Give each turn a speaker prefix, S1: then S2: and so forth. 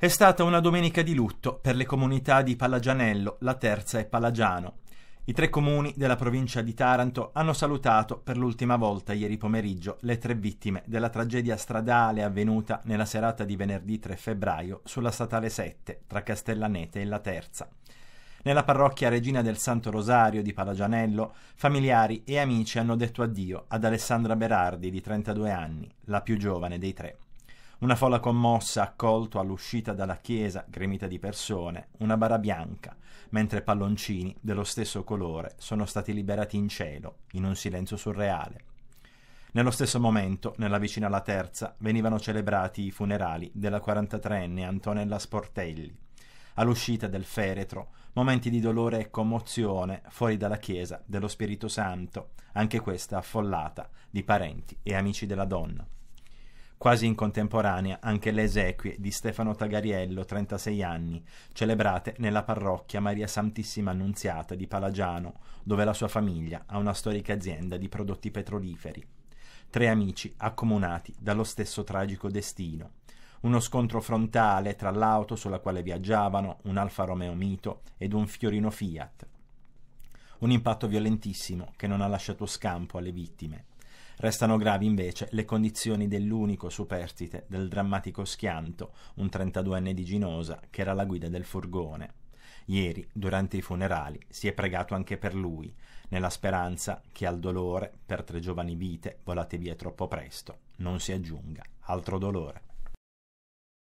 S1: È stata una domenica di lutto per le comunità di Palagianello, La Terza e Palagiano. I tre comuni della provincia di Taranto hanno salutato per l'ultima volta ieri pomeriggio le tre vittime della tragedia stradale avvenuta nella serata di venerdì 3 febbraio sulla statale 7 tra Castellanete e La Terza. Nella parrocchia Regina del Santo Rosario di Palagianello, familiari e amici hanno detto addio ad Alessandra Berardi di 32 anni, la più giovane dei tre. Una folla commossa ha accolto all'uscita dalla chiesa, gremita di persone, una bara bianca, mentre palloncini dello stesso colore sono stati liberati in cielo, in un silenzio surreale. Nello stesso momento, nella vicina La Terza, venivano celebrati i funerali della 43enne Antonella Sportelli. All'uscita del feretro, momenti di dolore e commozione fuori dalla chiesa dello Spirito Santo, anche questa affollata di parenti e amici della donna quasi in contemporanea anche le esequie di Stefano Tagariello, 36 anni, celebrate nella parrocchia Maria Santissima Annunziata di Palagiano, dove la sua famiglia ha una storica azienda di prodotti petroliferi. Tre amici accomunati dallo stesso tragico destino. Uno scontro frontale tra l'auto sulla quale viaggiavano, un Alfa Romeo Mito ed un Fiorino Fiat. Un impatto violentissimo che non ha lasciato scampo alle vittime. Restano gravi invece le condizioni dell'unico superstite del drammatico schianto, un 32enne di Ginosa, che era la guida del furgone. Ieri, durante i funerali, si è pregato anche per lui, nella speranza che al dolore, per tre giovani vite volate via troppo presto, non si aggiunga altro dolore.